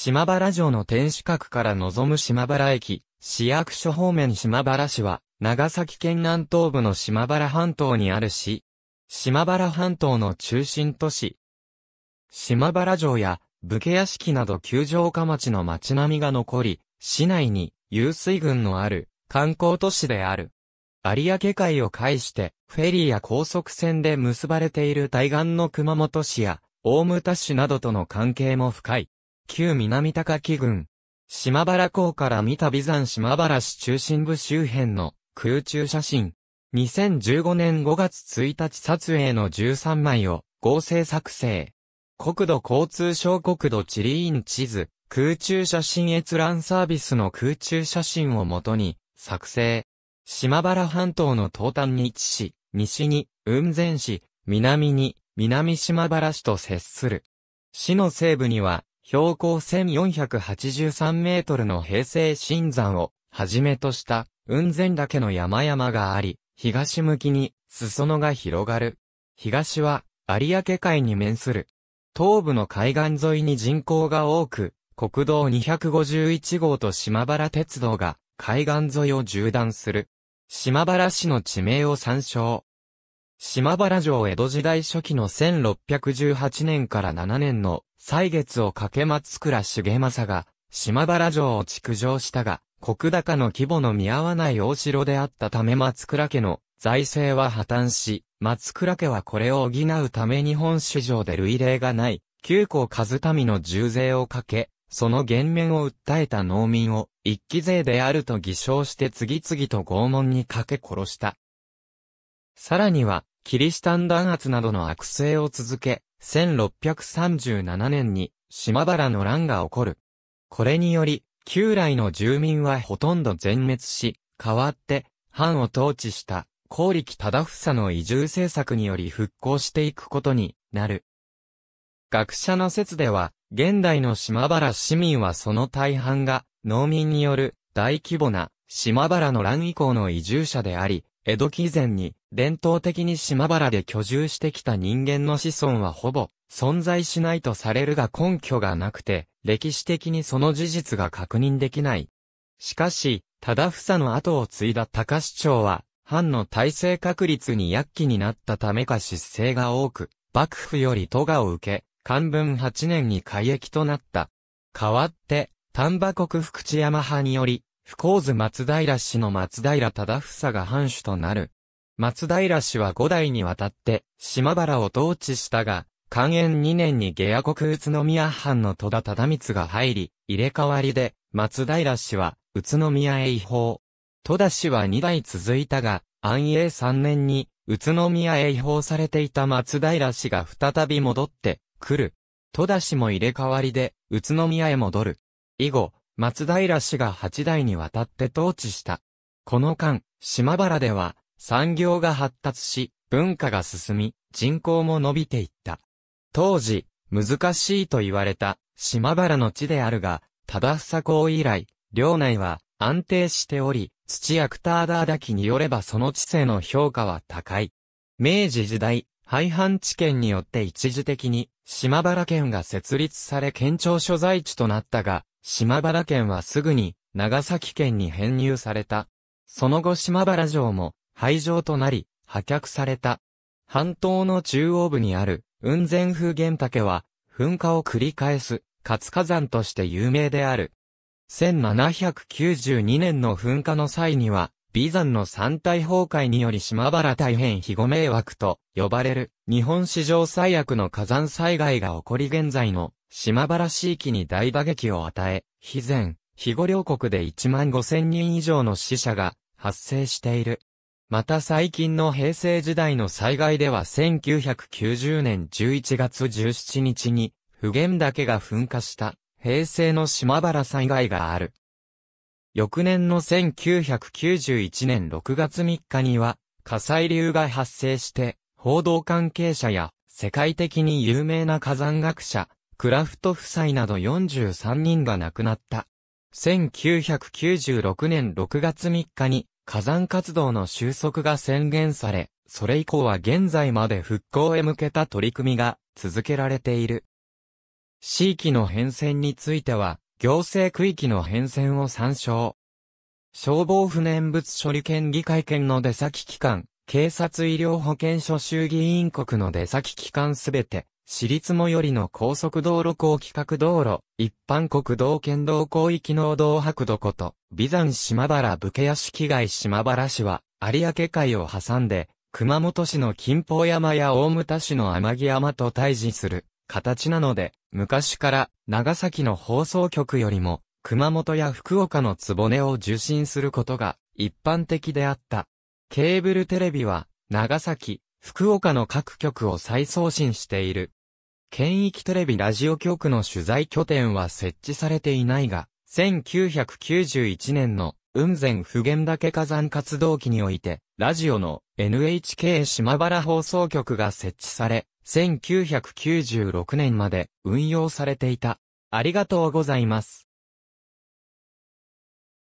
島原城の天守閣から望む島原駅、市役所方面島原市は、長崎県南東部の島原半島にある市。島原半島の中心都市。島原城や武家屋敷など旧城下町の町並みが残り、市内に湧水群のある観光都市である。有明海を介してフェリーや高速船で結ばれている対岸の熊本市や大牟田市などとの関係も深い。旧南高木郡。島原港から見た美山島原市中心部周辺の空中写真。2015年5月1日撮影の13枚を合成作成。国土交通省国土地理院地図、空中写真閲覧サービスの空中写真をもとに作成。島原半島の東端に位置し、西に雲仙市、南に南島原市と接する。市の西部には標高1483メートルの平成新山をはじめとした雲仙岳の山々があり、東向きに裾野が広がる。東は有明海に面する。東部の海岸沿いに人口が多く、国道251号と島原鉄道が海岸沿いを縦断する。島原市の地名を参照。島原城江戸時代初期の1618年から7年の歳月をかけ松倉重政が島原城を築城したが、国高の規模の見合わない大城であったため松倉家の財政は破綻し、松倉家はこれを補うため日本市場で類例がない、旧校和民の重税をかけ、その減免を訴えた農民を、一気税であると偽証して次々と拷問にかけ殺した。さらには、キリシタン弾圧などの悪性を続け、1637年に島原の乱が起こる。これにより、旧来の住民はほとんど全滅し、代わって、藩を統治した、高力忠房の移住政策により復興していくことになる。学者の説では、現代の島原市民はその大半が、農民による大規模な島原の乱以降の移住者であり、江戸期以前に、伝統的に島原で居住してきた人間の子孫はほぼ、存在しないとされるが根拠がなくて、歴史的にその事実が確認できない。しかし、忠房の後を継いだ高市長は、藩の体制確立に躍起になったためか失勢が多く、幕府より都がを受け、漢文8年に改役となった。代わって、丹波国福知山派により、不幸図松平氏の松平忠房が藩主となる。松平氏は五代にわたって島原を統治したが、寛延二年に下野国宇都宮藩の戸田忠光が入り、入れ替わりで松平氏は宇都宮へ移行。戸田氏は二代続いたが、安永三年に宇都宮へ移行されていた松平氏が再び戻ってくる。戸田氏も入れ替わりで宇都宮へ戻る。以後、松平氏が8代にわたって統治した。この間、島原では、産業が発達し、文化が進み、人口も伸びていった。当時、難しいと言われた、島原の地であるが、忠房公以来、領内は安定しており、土やクターダーダキによればその知性の評価は高い。明治時代、廃藩置県によって一時的に、島原県が設立され県庁所在地となったが、島原県はすぐに長崎県に編入された。その後島原城も廃城となり、破却された。半島の中央部にある雲仙風玄岳は噴火を繰り返す活火山として有名である。1792年の噴火の際には、美山の山体崩壊により島原大変肥後迷惑と呼ばれる日本史上最悪の火山災害が起こり現在の島原地域に大打撃を与え、肥前、肥後両国で1万5千人以上の死者が発生している。また最近の平成時代の災害では1990年11月17日に、普賢岳が噴火した平成の島原災害がある。翌年の1991年6月3日には、火砕流が発生して、報道関係者や世界的に有名な火山学者、クラフト夫妻など43人が亡くなった。1996年6月3日に火山活動の収束が宣言され、それ以降は現在まで復興へ向けた取り組みが続けられている。地域の変遷については、行政区域の変遷を参照。消防不燃物処理県議会県の出先機関、警察医療保険所衆議院国の出先機関すべて、私立最寄りの高速道路高規格道路、一般国道県道広域農道白土こと、美山島原武家屋敷街島原市は、有明海を挟んで、熊本市の金峰山や大牟田市の天城山と対峙する形なので、昔から長崎の放送局よりも、熊本や福岡の局を受信することが一般的であった。ケーブルテレビは、長崎、福岡の各局を再送信している。県域テレビラジオ局の取材拠点は設置されていないが、1991年の雲仙普賢岳火山活動期において、ラジオの NHK 島原放送局が設置され、1996年まで運用されていた。ありがとうございます。